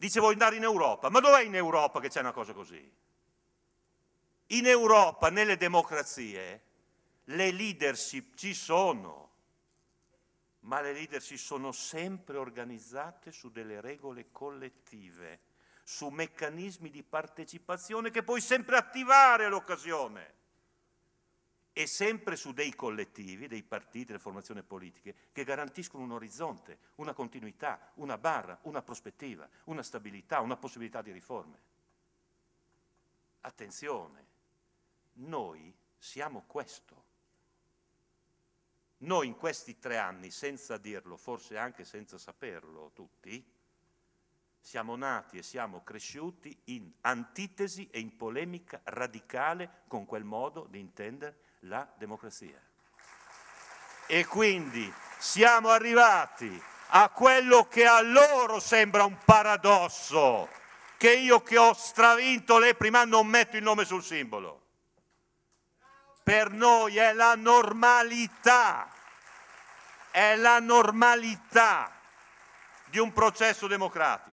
Dice voglio andare in Europa, ma dov'è in Europa che c'è una cosa così? In Europa, nelle democrazie, le leadership ci sono, ma le leadership sono sempre organizzate su delle regole collettive, su meccanismi di partecipazione che puoi sempre attivare l'occasione e sempre su dei collettivi, dei partiti, delle formazioni politiche, che garantiscono un orizzonte, una continuità, una barra, una prospettiva, una stabilità, una possibilità di riforme. Attenzione, noi siamo questo. Noi in questi tre anni, senza dirlo, forse anche senza saperlo tutti, siamo nati e siamo cresciuti in antitesi e in polemica radicale con quel modo di intendere la democrazia. E quindi siamo arrivati a quello che a loro sembra un paradosso, che io che ho stravinto le prima non metto il nome sul simbolo. Per noi è la normalità, è la normalità di un processo democratico.